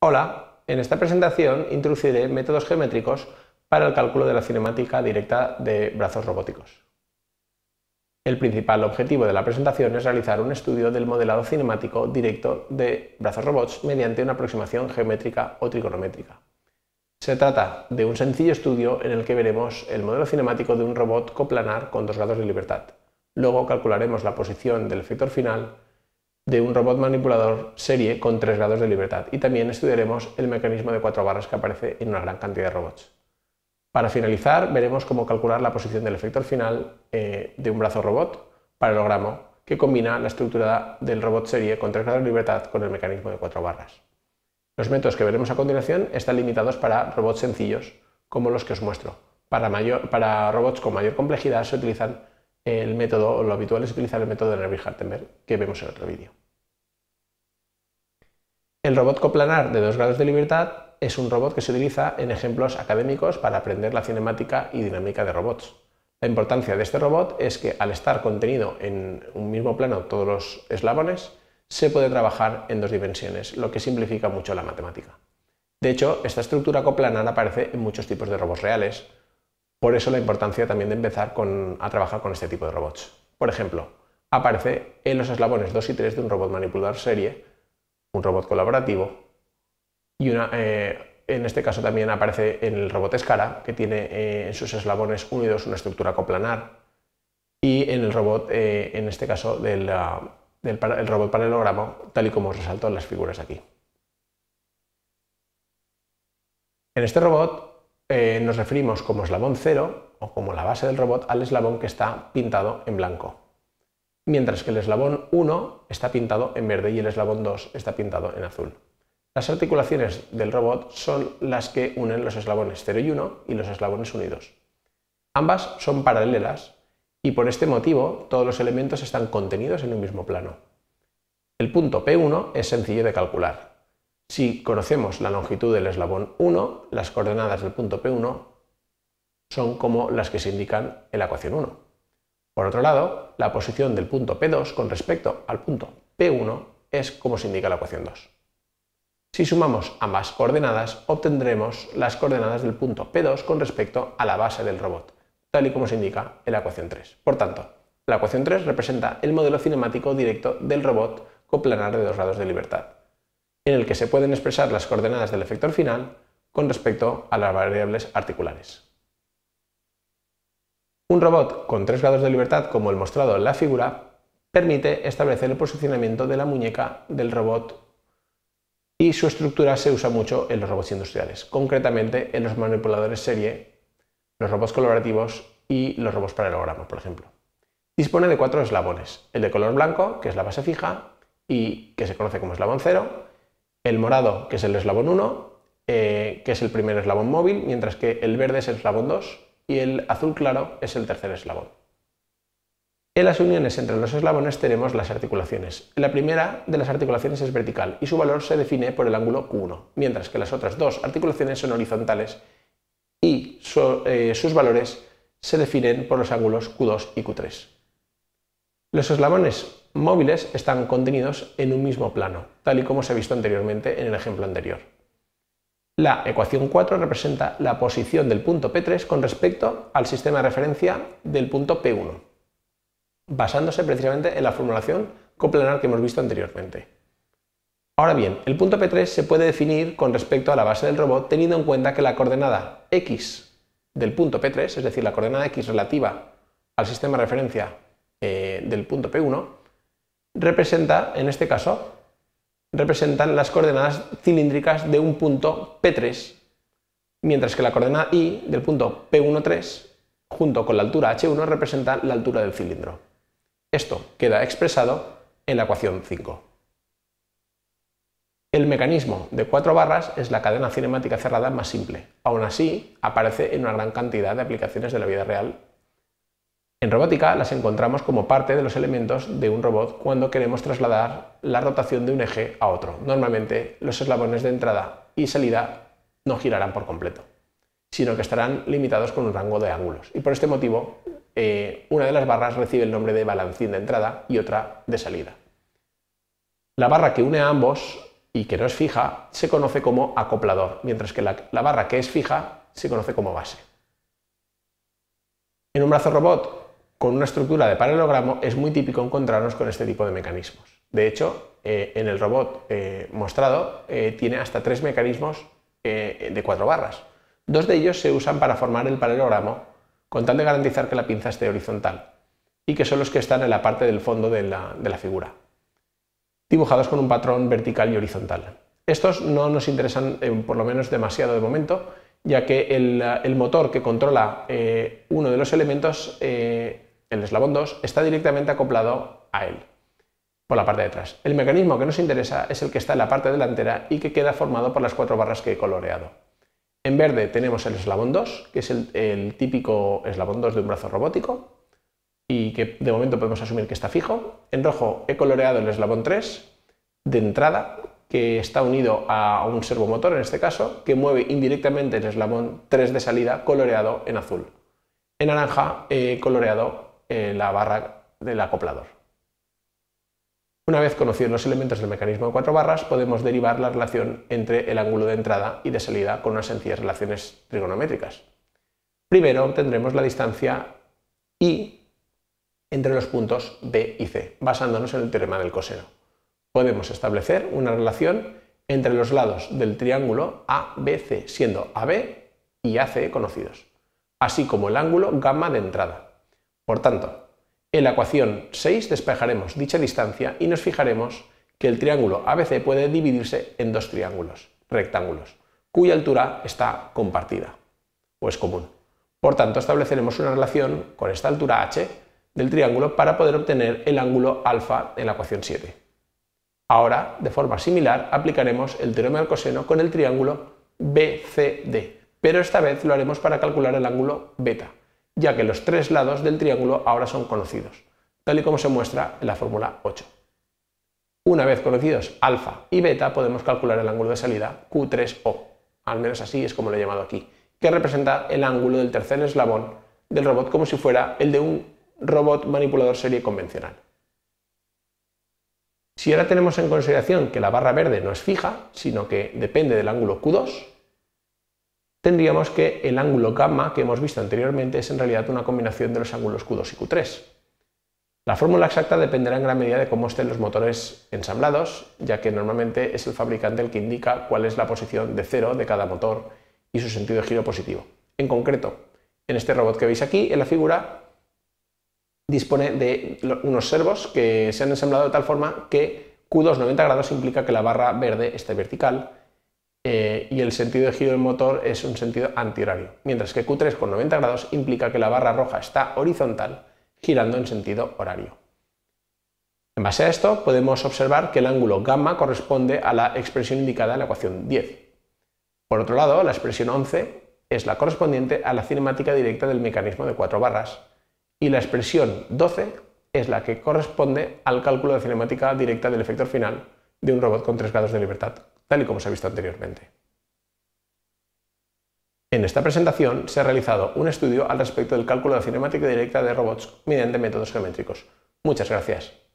Hola, en esta presentación introduciré métodos geométricos para el cálculo de la cinemática directa de brazos robóticos. El principal objetivo de la presentación es realizar un estudio del modelado cinemático directo de brazos robots mediante una aproximación geométrica o trigonométrica. Se trata de un sencillo estudio en el que veremos el modelo cinemático de un robot coplanar con dos grados de libertad. Luego calcularemos la posición del efector final de un robot manipulador serie con 3 grados de libertad y también estudiaremos el mecanismo de cuatro barras que aparece en una gran cantidad de robots. Para finalizar, veremos cómo calcular la posición del al final eh, de un brazo robot paralogramo que combina la estructura del robot serie con 3 grados de libertad con el mecanismo de cuatro barras. Los métodos que veremos a continuación están limitados para robots sencillos, como los que os muestro. Para, robots con mayor complejidad se utilizan el método, o lo habitual es utilizar el método de Nervi-Hartenberg, que vemos en otro vídeo. El robot coplanar de dos grados de libertad es un robot que se utiliza en ejemplos académicos para aprender la cinemática y dinámica de robots. La importancia de este robot es que al estar contenido en un mismo plano todos los eslabones, se puede trabajar en dos dimensiones, lo que simplifica mucho la matemática. De hecho, esta estructura coplanar aparece en muchos tipos de robots reales, por eso la importancia también de empezar a trabajar con este tipo de robots. Por ejemplo, aparece en los eslabones 2 y 3 de un robot manipulador serie, robot colaborativo y eh, en este caso también aparece en el robot Escara, que tiene eh, en sus eslabones unidos una estructura coplanar y en el robot, eh, en este caso del, ah, el robot paralelogramo, tal y como os resalto en las figuras aquí. En este robot nos referimos como eslabón cero o como la base del robot al eslabón que está pintado en blanco mientras que el eslabón 1 está pintado en verde y el eslabón 2 está pintado en azul. Las articulaciones del robot son las que unen los eslabones 0 y 1 y los eslabones y unidos. Ambas son paralelas y por este motivo todos los elementos están contenidos en un mismo plano. El punto P1 es sencillo de calcular. Si conocemos la longitud del eslabón 1, las coordenadas del punto P1 son como las que se indican en la ecuación 1. Por otro lado, la posición del punto P2 con respecto al punto P1 es como se indica la ecuación 2. Si sumamos ambas coordenadas, obtendremos las coordenadas del punto P2 con respecto a la base del robot, tal y como se indica en la ecuación 3. Por tanto, la ecuación 3 representa el modelo cinemático directo del robot coplanar de dos grados de libertad, en el que se pueden expresar las coordenadas del efector final con respecto a las variables articulares. Un robot con tres grados de libertad, como el mostrado en la figura, permite establecer el posicionamiento de la muñeca del robot y su estructura se usa mucho en los robots industriales, concretamente en los manipuladores serie, los robots colaborativos y los robots para por ejemplo. Dispone de cuatro eslabones, el de color blanco, que es la base fija y que se conoce como eslabón 0, el morado, que es el eslabón 1, eh, que es el primer eslabón móvil, mientras que el verde es el eslabón 2 y el azul claro es el tercer eslabón. En las uniones entre los eslabones tenemos las articulaciones. La primera de las articulaciones es vertical y su valor se define por el ángulo Q1, mientras que las otras dos articulaciones son horizontales y eh, sus valores se definen por los ángulos Q2 y Q3. Los eslabones móviles están contenidos en un mismo plano, tal y como se ha visto anteriormente en el ejemplo anterior. La ecuación 4 representa la posición del punto P3 con respecto al sistema de referencia del punto P1, basándose precisamente en la formulación coplanar que hemos visto anteriormente. Ahora bien, el punto P3 se puede definir con respecto a la base del robot teniendo en cuenta que la coordenada x del punto P3, es decir, la coordenada x relativa al sistema de referencia eh, del punto P1, representa, en este caso, representan las coordenadas cilíndricas de un punto P3, mientras que la coordenada Y del punto P13 junto con la altura H1 representa la altura del cilindro. Esto queda expresado en la ecuación 5. El mecanismo de cuatro barras es la cadena cinemática cerrada más simple. Aún así, aparece en una gran cantidad de aplicaciones de la vida real en robótica las encontramos como parte de los elementos de un robot cuando queremos trasladar la rotación de un eje a otro. Normalmente los eslabones de entrada y salida no girarán por completo, sino que estarán limitados con un rango de ángulos. Y por este motivo, eh, una de las barras recibe el nombre de balancín de entrada y otra de salida. La barra que une a ambos y que no es fija se conoce como acoplador, mientras que la barra que es fija se conoce como base. En un brazo robot con una estructura de paralelogramo, es muy típico encontrarnos con este tipo de mecanismos. De hecho, eh, en el robot eh, mostrado eh, tiene hasta tres mecanismos de cuatro barras. Dos de ellos se usan para formar el paralelogramo con tal de garantizar que la pinza esté horizontal y que son los que están en la parte del fondo de la, figura, dibujados con un patrón vertical y horizontal. Estos no nos interesan por lo menos demasiado de momento, ya que el motor que controla uno de los elementos el eslabón 2, está directamente acoplado a él por la parte de atrás. El mecanismo que nos interesa es el que está en la parte delantera y que queda formado por las cuatro barras que he coloreado. En verde tenemos el eslabón 2, que es el, típico eslabón 2 de un brazo robótico y que de momento podemos asumir que está fijo. En rojo he coloreado el eslabón 3 de entrada, que está unido a un servomotor en este caso, que mueve indirectamente el eslabón 3 de salida coloreado en azul. En naranja he coloreado eh, la barra del acoplador. Una vez conocidos los elementos del mecanismo de cuatro barras, podemos derivar la relación entre el ángulo de entrada y de salida con unas sencillas relaciones trigonométricas. Primero obtendremos la distancia y entre los puntos B y C, basándonos en el teorema del coseno. Podemos establecer una relación entre los lados del triángulo ABC, siendo AB y AC conocidos, así como el ángulo gamma de entrada. Por tanto, en la ecuación 6 despejaremos dicha distancia y nos fijaremos que el triángulo ABC puede dividirse en dos triángulos, rectángulos, cuya altura está compartida o es común. Por tanto, estableceremos una relación con esta altura h del triángulo para poder obtener el ángulo alfa en la ecuación 7. Ahora, de forma similar, aplicaremos el teorema del coseno con el triángulo BCD, pero esta vez lo haremos para calcular el ángulo beta ya que los tres lados del triángulo ahora son conocidos, tal y como se muestra en la fórmula 8. Una vez conocidos alfa y beta, podemos calcular el ángulo de salida Q3O, al menos así es como lo he llamado aquí, que representa el ángulo del tercer eslabón del robot como si fuera el de un robot manipulador serie convencional. Si ahora tenemos en consideración que la barra verde no es fija, sino que depende del ángulo Q2, tendríamos que el ángulo gamma que hemos visto anteriormente es en realidad una combinación de los ángulos Q2 y Q3. La fórmula exacta dependerá en gran medida de cómo estén los motores ensamblados, ya que normalmente es el fabricante el que indica cuál es la posición de cero de cada motor y su sentido de giro positivo. En concreto, en este robot que veis aquí, en la figura, dispone de unos servos que se han ensamblado de tal forma que Q2 90 grados implica que la barra verde esté vertical eh, y el sentido de giro del motor es un sentido antihorario, mientras que Q3 con 90 grados implica que la barra roja está horizontal girando en sentido horario. En base a esto podemos observar que el ángulo gamma corresponde a la expresión indicada en la ecuación 10. Por otro lado, la expresión 11 es la correspondiente a la cinemática directa del mecanismo de cuatro barras y la expresión 12 es la que corresponde al cálculo de cinemática directa del efecto final de un robot con 3 grados de libertad tal y como se ha visto anteriormente. En esta presentación se ha realizado un estudio al respecto del cálculo de cinemática directa de robots mediante métodos geométricos. Muchas gracias.